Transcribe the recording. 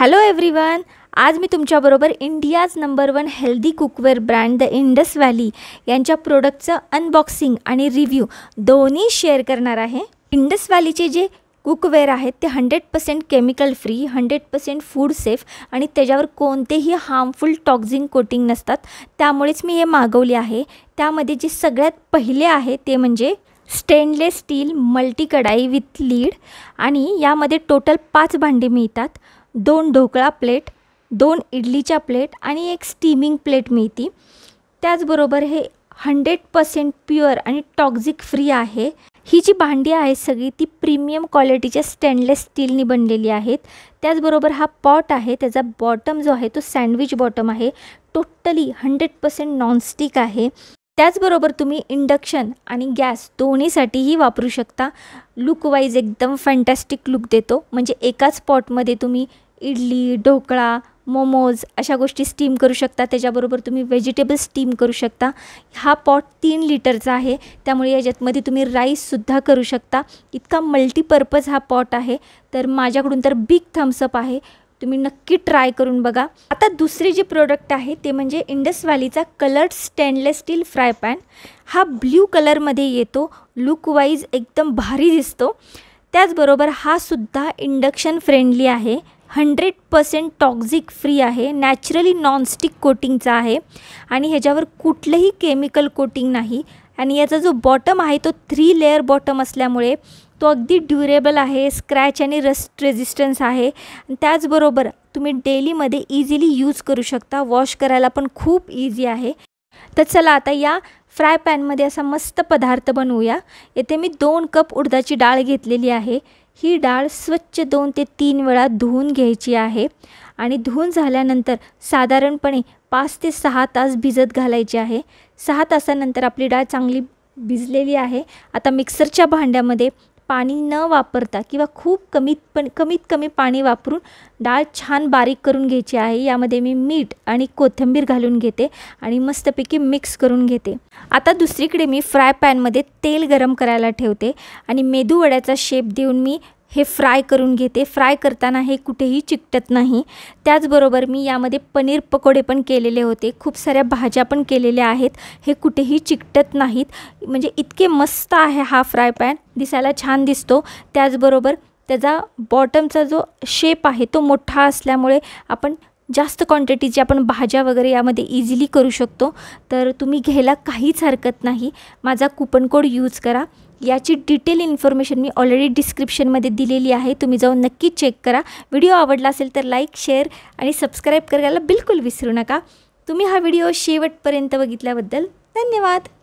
hello everyone आज मी तुमच्याबरोबर India's number one healthy cookware brand the Indus valley यांच्या प्रोडक्टचं अनबॉक्सिंग आणि रिव्ह्यू दोन्ही शेअर करणार आहे इंडस व्हॅलीचे जे कुकवेअर आहेत ते hundred percent chemical free hundred percent food safe आणि त्याच्यावर कोणतेही हार्मफुल टॉक्झिंग कोटिंग नसतात त्यामुळेच मी हे मागवले आहे त्यामध्ये जे सगळ्यात पहिले आहे ते म्हणजे stainless steel multi kadhai with lid आणि यामध्ये टोटल पाच भांडी मिळतात दोन ढोकळा प्लेट दोन इडलीच्या प्लेट आणि एक स्टीमिंग प्लेट मिळते त्याचबरोबर हे हंड्रेड पर्सेंट प्युअर आणि टॉक्झिक फ्री आहे ही जी भांडी आहे सगळी ती प्रीमियम क्वालिटीच्या स्टेनलेस स्टीलनी बनलेली आहेत त्याचबरोबर हा पॉट आहे त्याचा बॉटम जो आहे तो सँडविच बॉटम आहे टोटली हंड्रेड पर्सेंट नॉनस्टिक आहे त्याचबरोबर तुम्ही इंडक्शन आणि गॅस दोन्हीसाठीही वापरू शकता लुकवाईज एकदम फॅन्टॅस्टिक लुक देतो म्हणजे एकाच पॉटमध्ये तुम्ही इडली ढोकळा मोमोज अशा गोष्टी स्टीम करू शकता त्याच्याबरोबर तुम्ही व्हेजिटेबल स्टीम करू शकता हा पॉट तीन लिटरचा आहे त्यामुळे याच्यातमध्ये तुम्ही राईससुद्धा करू शकता इतका मल्टीपर्पज हा पॉट आहे तर माझ्याकडून तर बिग थम्सअप आहे तुम्ही नक्की ट्राय करून बघा आता दुसरे जे प्रोडक्ट आहे ते म्हणजे इंडस व्हॅलीचा coloured stainless steel fry pan हा ब्ल्यू कलरमध्ये येतो लुकवाईज एकदम भारी दिसतो त्याचबरोबर हा सुद्धा इंडक्शन फ्रेंडली आहे हंड्रेड पर्सेंट टॉक्झिक फ्री आहे नॅचरली नॉनस्टिक कोटिंगचा आहे आणि ह्याच्यावर कुठलंही केमिकल कोटिंग नाही आणि याचा जो बॉटम आहे तो थ्री लेअर बॉटम असल्यामुळे तो अगदी ड्युरेबल आहे स्क्रॅच आणि रस्ट रेजिस्टन्स आहे त्याचबरोबर तुम्ही डेलीमध्ये इझिली यूज करू शकता वॉश करायला पण खूप इझी आहे तर चला आता या फ्राय पॅनमध्ये असा मस्त पदार्थ बनवूया येथे मी दोन कप उडदाची डाळ घेतलेली आहे ही डाळ स्वच्छ दोन ते तीन वेळा धुवून घ्यायची आहे आणि धुवून झाल्यानंतर साधारणपणे पाच ते सहा तास भिजत घालायची आहे सहा तासानंतर आपली डाळ चांगली भिजलेली आहे आता मिक्सरच्या भांड्यामध्ये पाणी न वापरता किंवा खूप कमीत पण कमीत कमी पाणी वापरून डाळ छान बारीक करून घ्यायची आहे यामध्ये मी मीठ आणि कोथिंबीर घालून घेते आणि मस्तपैकी मिक्स करून घेते आता दुसरीकडे मी फ्राय पॅनमध्ये तेल गरम करायला ठेवते आणि मेदू वड्याचा शेप देऊन मी हे फ्राय करून घेते फ्राय करताना हे कुठेही चिकटत नाही त्याचबरोबर मी यामध्ये पनीर पकोडे पण केलेले होते खूप साऱ्या भाज्या पण केलेल्या आहेत हे कुठेही चिकटत नाहीत म्हणजे इतके मस्त आहे हा फ्राय पॅन दिसायला छान दिसतो त्याचबरोबर त्याचा बॉटमचा जो शेप आहे तो मोठा असल्यामुळे आपण जास्त क्वांटिटीची आपण भाज्या वगैरे यामध्ये इझिली करू शकतो तर तुम्ही घ्यायला काहीच हरकत नाही माझा कुपन कोड यूज करा याची डिटेल इन्फॉर्मेशन मी ऑलरेडी डिस्क्रिप्शनमध्ये दिलेली आहे तुम्ही जाऊन नक्की चेक करा व्हिडिओ आवडला असेल तर लाईक शेअर आणि सबस्क्राईब करायला बिलकुल विसरू नका तुम्ही हा व्हिडिओ शेवटपर्यंत बघितल्याबद्दल धन्यवाद